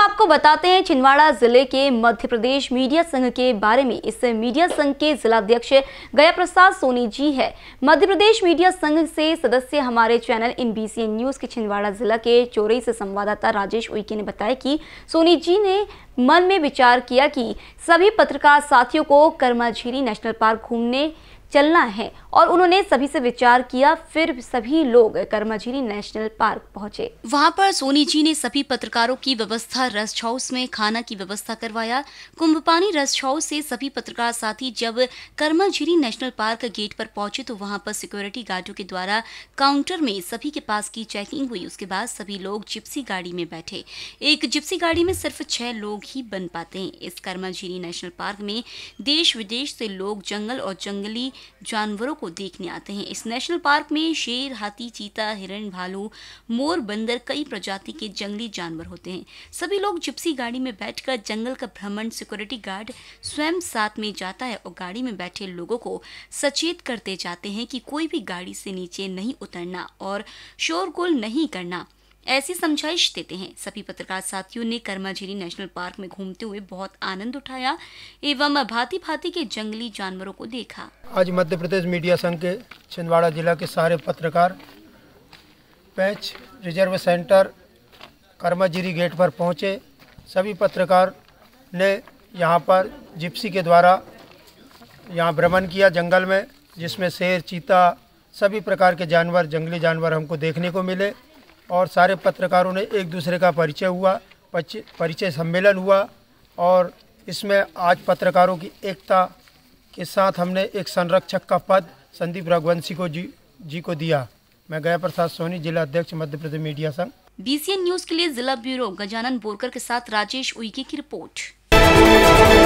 आपको बताते हैं छिंदवाड़ा जिले के मध्य प्रदेश मीडिया संघ के बारे में इस मीडिया संघ के जिलाध्यक्ष गया प्रसाद सोनी जी है मध्य प्रदेश मीडिया संघ से सदस्य हमारे चैनल इन बी न्यूज के छिंदवाड़ा जिला के चोरई से संवाददाता राजेश उइके ने बताया कि सोनी जी ने मन में विचार किया कि सभी पत्रकार साथियों को कर्माझीरी नेशनल पार्क घूमने चलना है और उन्होंने सभी से विचार किया फिर सभी लोग कर्माझीरी नेशनल पार्क पहुंचे वहां पर सोनी जी ने सभी पत्रकारों की व्यवस्था रेस्ट हाउस में खाना की व्यवस्था करवाया कुंभपानी रेस्ट हाउस से सभी पत्रकार साथी जब कर्माझीरी नेशनल पार्क गेट पर पहुंचे तो वहां पर सिक्योरिटी गार्डों के द्वारा काउंटर में सभी के पास की चेकिंग हुई उसके बाद सभी लोग जिप्सी गाड़ी में बैठे एक जिप्सी गाड़ी में सिर्फ छह लोग ही बन पाते हैं इस कर्माझीरी गिरी नेशनल पार्क में देश विदेश से लोग जंगल और जंगली जानवरों को देखने आते हैं इस नेशनल पार्क में शेर हाथी चीता हिरण भालू मोर बंदर कई प्रजाति के जंगली जानवर होते हैं सभी लोग जिप्सी गाड़ी में बैठकर जंगल का भ्रमण सिक्योरिटी गार्ड स्वयं साथ में जाता है और गाड़ी में बैठे लोगों को सचेत करते जाते हैं कि कोई भी गाड़ी से नीचे नहीं उतरना और शोरगुल नहीं करना ऐसी समझाइश देते हैं सभी पत्रकार साथियों ने कर्माझेरी नेशनल पार्क में घूमते हुए बहुत आनंद उठाया एवं भांति भांति के जंगली जानवरों को देखा आज मध्य प्रदेश मीडिया संघ के छिंदवाड़ा जिला के सारे पत्रकार पैच रिजर्व सेंटर कर्माझिरी गेट पर पहुंचे सभी पत्रकार ने यहाँ पर जिप्सी के द्वारा यहाँ भ्रमण किया जंगल में जिसमें शेर चीता सभी प्रकार के जानवर जंगली जानवर हमको देखने को मिले और सारे पत्रकारों ने एक दूसरे का परिचय हुआ परिचय सम्मेलन हुआ और इसमें आज पत्रकारों की एकता के साथ हमने एक संरक्षक का पद संदीप रघुवंशी को जी जी को दिया मैं गया प्रसाद सोनी जिला अध्यक्ष मध्य प्रदेश मीडिया संघ बीसीएन न्यूज के लिए जिला ब्यूरो गजानन बोरकर के साथ राजेश उइके की रिपोर्ट